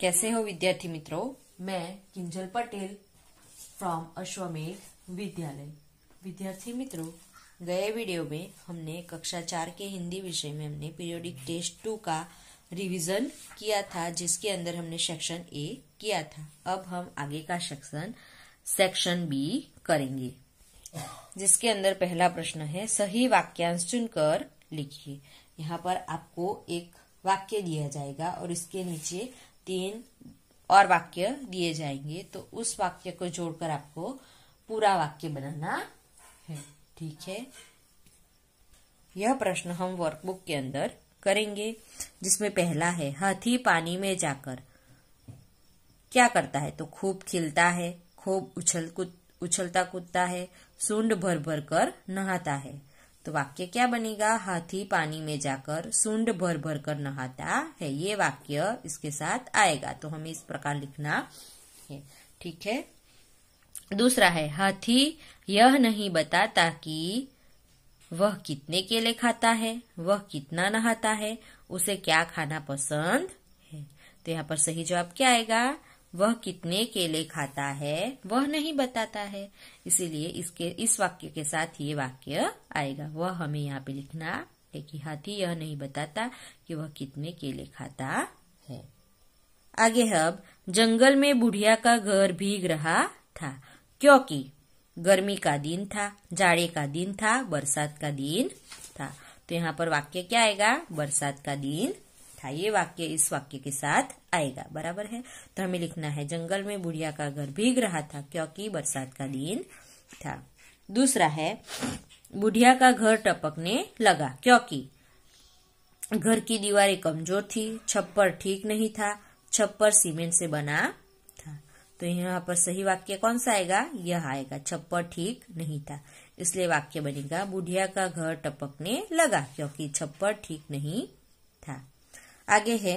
कैसे हो विद्यार्थी मित्रों मैं किंजल पटेल फ्रॉम अश्वमेघ विद्यालय विद्यार्थी मित्रों गए वीडियो में हमने कक्षा चार के हिंदी विषय में हमने पीरियोडिक टेस्ट टू का रिवीजन किया था जिसके अंदर हमने सेक्शन ए किया था अब हम आगे का सेक्शन सेक्शन बी करेंगे जिसके अंदर पहला प्रश्न है सही वाक्यांश चुनकर लिखिए यहाँ पर आपको एक वाक्य दिया जाएगा और इसके नीचे तीन और वाक्य दिए जाएंगे तो उस वाक्य को जोड़कर आपको पूरा वाक्य बनाना है ठीक है यह प्रश्न हम वर्कबुक के अंदर करेंगे जिसमें पहला है हाथी पानी में जाकर क्या करता है तो खूब खिलता है खूब उछल कूद उछलता कूदता है सूंड भर भर कर नहाता है तो वाक्य क्या बनेगा हाथी पानी में जाकर सुंड भर भर कर नहाता है ये वाक्य इसके साथ आएगा तो हमें इस प्रकार लिखना है ठीक है दूसरा है हाथी यह नहीं बताता कि वह कितने केले खाता है वह कितना नहाता है उसे क्या खाना पसंद है तो यहाँ पर सही जवाब क्या आएगा वह कितने केले खाता है वह नहीं बताता है इसीलिए इसके इस वाक्य के साथ ये वाक्य आएगा वह हमें यहाँ पे लिखना है कि हाथी यह नहीं बताता कि वह कितने केले खाता है आगे अब जंगल में बुढ़िया का घर भीग रहा था क्योंकि गर्मी का दिन था जाड़े का दिन था बरसात का दिन था तो यहाँ पर वाक्य क्या आएगा बरसात का दिन था ये वाक्य इस वाक्य के साथ आएगा बराबर है तो हमें लिखना है जंगल में बुढ़िया का घर भीग रहा था क्योंकि बरसात का दिन था दूसरा है बुढ़िया का घर टपकने लगा क्योंकि घर की दीवारें कमजोर थी छप्पर ठीक नहीं था छप्पर सीमेंट से बना था तो यहाँ पर सही वाक्य कौन सा आएगा यह आएगा छप्पर ठीक नहीं था इसलिए वाक्य बनेगा बुढ़िया का घर टपकने लगा क्योंकि छप्पर ठीक नहीं था आगे है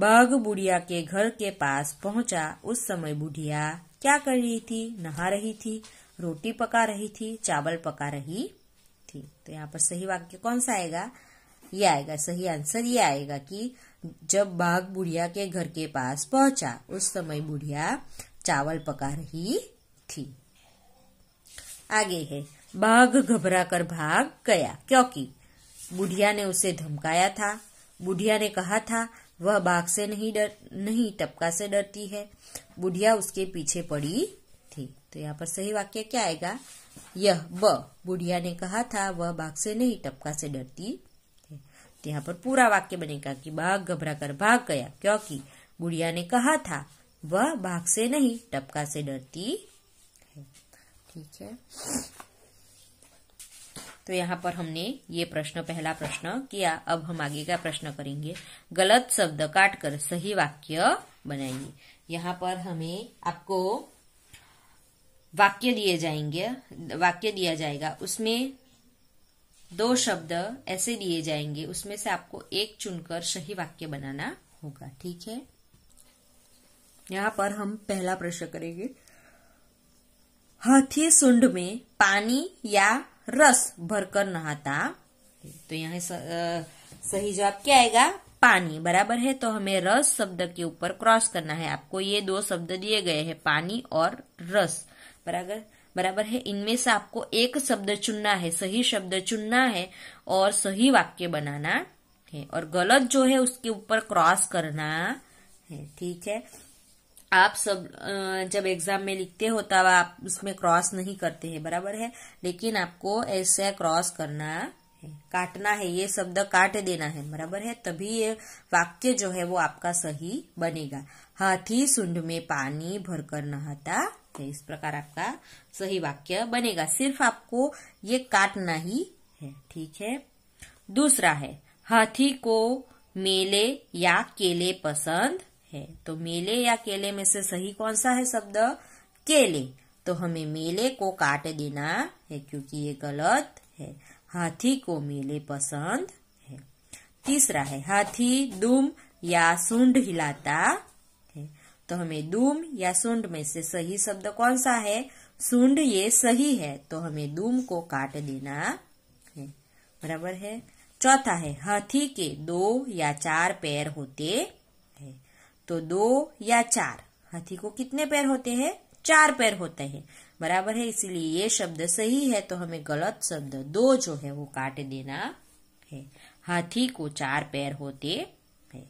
बाघ बुढ़िया के घर के पास पहुंचा उस समय बुढ़िया क्या कर रही थी नहा रही थी रोटी पका रही थी चावल पका रही थी तो यहाँ पर सही वाक्य कौन सा आएगा ये आएगा सही आंसर ये आएगा कि जब बाघ बुढ़िया के घर के पास पहुंचा उस समय बुढ़िया चावल पका रही थी आगे है बाघ घबरा कर भाग गया क्योंकि बुढ़िया ने उसे धमकाया था बुढ़िया ने कहा था वह बाघ से नहीं डर नहीं टपका से डरती है बुढ़िया उसके पीछे पड़ी थी तो यहाँ पर सही वाक्य क्या आएगा यह ब बुढ़िया ने कहा था वह बाघ से नहीं टपका से डरती थी तो यहाँ पर पूरा वाक्य बनेगा कि बाघ घबरा कर भाग गया क्योंकि बुढ़िया ने कहा था वह बाघ से नहीं टपका से डरती है ठीक है तो यहाँ पर हमने ये प्रश्न पहला प्रश्न किया अब हम आगे का प्रश्न करेंगे गलत शब्द काटकर सही वाक्य बनाइए यहाँ पर हमें आपको वाक्य दिए जाएंगे वाक्य दिया जाएगा उसमें दो शब्द ऐसे दिए जाएंगे उसमें से आपको एक चुनकर सही वाक्य बनाना होगा ठीक है यहाँ पर हम पहला प्रश्न करेंगे हाथी सुंड में पानी या रस भरकर नहाता तो यहाँ सही जवाब क्या आएगा पानी बराबर है तो हमें रस शब्द के ऊपर क्रॉस करना है आपको ये दो शब्द दिए गए हैं पानी और रस बराबर बराबर है इनमें से आपको एक शब्द चुनना है सही शब्द चुनना है और सही वाक्य बनाना है और गलत जो है उसके ऊपर क्रॉस करना है ठीक है आप सब जब एग्जाम में लिखते हो तब आप उसमें क्रॉस नहीं करते हैं बराबर है लेकिन आपको ऐसा क्रॉस करना है काटना है ये शब्द काट देना है बराबर है तभी ये वाक्य जो है वो आपका सही बनेगा हाथी सुंड में पानी भरकर नहाता है इस प्रकार आपका सही वाक्य बनेगा सिर्फ आपको ये काटना ही है ठीक है दूसरा है हाथी को मेले या केले पसंद है तो मेले या केले में से सही कौन सा है शब्द केले तो हमें मेले को काट देना है क्योंकि ये गलत है हाथी को मेले पसंद है तीसरा है हाथी दुम या सुंड हिलाता है तो हमें दुम या सुंड में से सही शब्द कौन सा है सुंड ये सही है तो हमें दुम को काट देना है बराबर है चौथा है हाथी के दो या चार पैर होते तो दो या चार हाथी को कितने पैर होते हैं चार पैर होते हैं बराबर है इसीलिए ये शब्द सही है तो हमें गलत शब्द दो जो है वो काट देना है हाथी को चार पैर होते हैं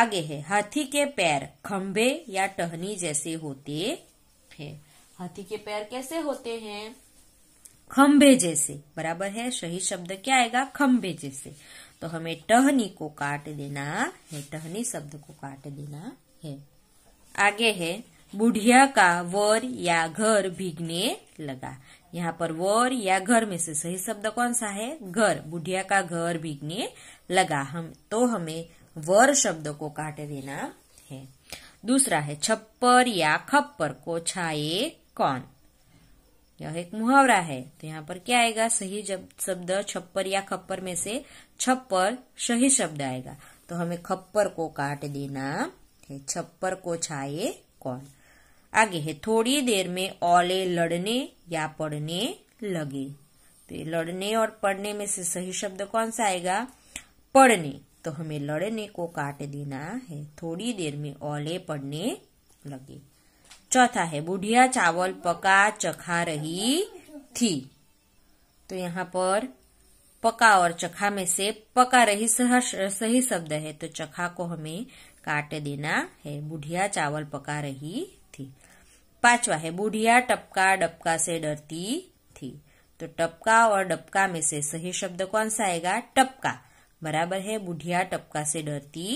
आगे है हाथी के पैर खंभे या टहनी जैसे होते हैं हाथी के पैर कैसे होते हैं खंबे जैसे बराबर है सही शब्द क्या आएगा खंभे जैसे तो हमें टहनी को काट देना है टहनी शब्द को काट देना है आगे है बुढ़िया का वर या घर भीगने लगा यहाँ पर वर या घर में से सही शब्द कौन सा है घर बुढ़िया का घर भीगने लगा हम तो हमें वर शब्द को काट देना है दूसरा है छप्पर या खप्पर को छाए कौन यह एक मुहावरा है तो यहाँ पर क्या आएगा सही जब शब्द छप्पर या खप्पर में से छप्पर सही शब्द आएगा तो हमें खप्पर को काट देना है छप्पर को छाए कौन आगे है थोड़ी देर में ओले लड़ने या पढ़ने लगे तो ये लड़ने और पढ़ने में से सही शब्द कौन सा आएगा पढ़ने तो हमें लड़ने को काट देना है थोड़ी देर में ओले पढ़ने लगे चौथा है बुढ़िया चावल पका चखा रही थी तो यहाँ पर पका और चखा में से पका रही सही शब्द है तो चखा को हमें काट देना है बुढ़िया चावल पका रही थी पांचवा है बुढ़िया टपका डपका से डरती थी तो टपका और डपका में से सही शब्द कौन सा आएगा टपका बराबर है बुढ़िया टपका से डरती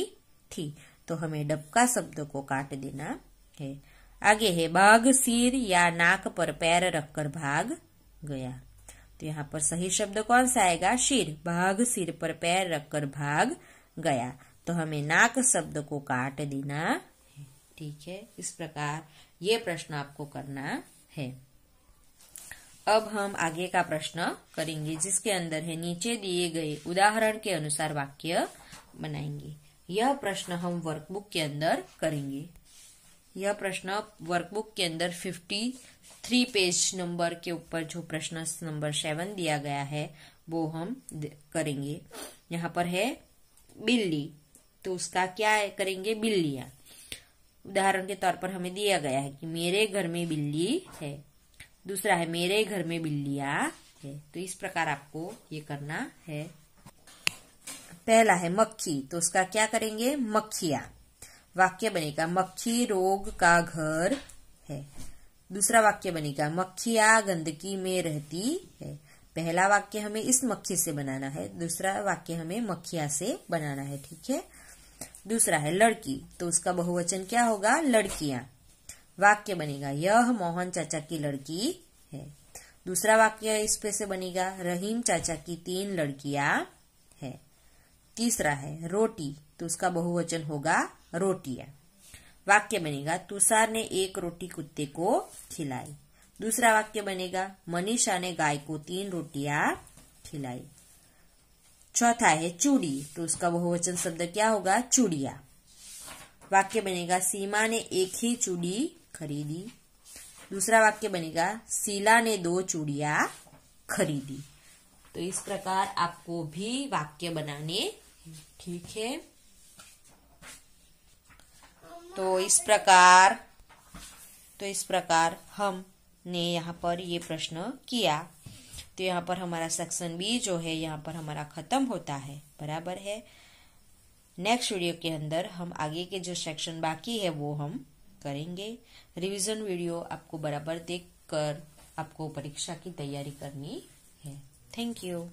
थी तो हमें डपका शब्द को काट देना है आगे है बाघ सिर या नाक पर पैर रखकर भाग गया तो यहाँ पर सही शब्द कौन सा आएगा सिर बाघ सिर पर पैर रखकर भाग गया तो हमें नाक शब्द को काट देना है ठीक है इस प्रकार ये प्रश्न आपको करना है अब हम आगे का प्रश्न करेंगे जिसके अंदर है नीचे दिए गए उदाहरण के अनुसार वाक्य बनाएंगे यह प्रश्न हम वर्कबुक के अंदर करेंगे यह प्रश्न वर्कबुक के अंदर फिफ्टी थ्री पेज नंबर के ऊपर जो प्रश्न नंबर सेवन दिया गया है वो हम करेंगे यहाँ पर है बिल्ली तो उसका क्या करेंगे बिल्लियां उदाहरण के तौर पर हमें दिया गया है कि मेरे घर में बिल्ली है दूसरा है मेरे घर में बिल्लिया है तो इस प्रकार आपको ये करना है पहला है मक्खी तो उसका क्या करेंगे मक्खिया वाक्य बनेगा मक्खी रोग का घर है दूसरा वाक्य बनेगा मक्खिया गंदगी में रहती है पहला वाक्य हमें इस मक्खी से बनाना है दूसरा वाक्य हमें मक्खिया से बनाना है ठीक है दूसरा है लड़की तो उसका बहुवचन क्या होगा लड़कियां वाक्य बनेगा यह मोहन चाचा की लड़की है दूसरा वाक्य इस पे से बनेगा रहीम चाचा की तीन लड़कियां है तीसरा है रोटी तो उसका बहुवचन होगा रोटियां वाक्य बनेगा तुषार ने एक रोटी कुत्ते को खिलाई दूसरा वाक्य बनेगा मनीषा ने गाय को तीन रोटियां खिलाई चौथा है चूड़ी तो उसका बहुवचन शब्द क्या होगा चूड़िया वाक्य बनेगा सीमा ने एक ही चूड़ी खरीदी दूसरा वाक्य बनेगा सीला ने दो चूड़िया खरीदी तो इस प्रकार आपको भी वाक्य बनाने ठीक है तो इस प्रकार तो इस प्रकार हमने यहाँ पर ये प्रश्न किया तो यहाँ पर हमारा सेक्शन बी जो है यहाँ पर हमारा खत्म होता है बराबर है नेक्स्ट वीडियो के अंदर हम आगे के जो सेक्शन बाकी है वो हम करेंगे रिवीजन वीडियो आपको बराबर देख कर आपको परीक्षा की तैयारी करनी है थैंक यू